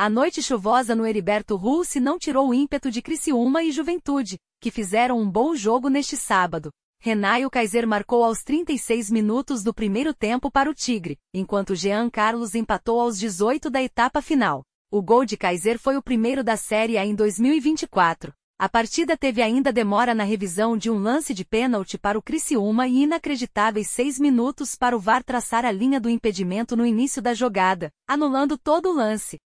A noite chuvosa no Heriberto Rulse não tirou o ímpeto de Criciúma e Juventude, que fizeram um bom jogo neste sábado. Renaio Kaiser marcou aos 36 minutos do primeiro tempo para o Tigre, enquanto Jean Carlos empatou aos 18 da etapa final. O gol de Kaiser foi o primeiro da Série A em 2024. A partida teve ainda demora na revisão de um lance de pênalti para o Criciúma e inacreditáveis seis minutos para o VAR traçar a linha do impedimento no início da jogada, anulando todo o lance.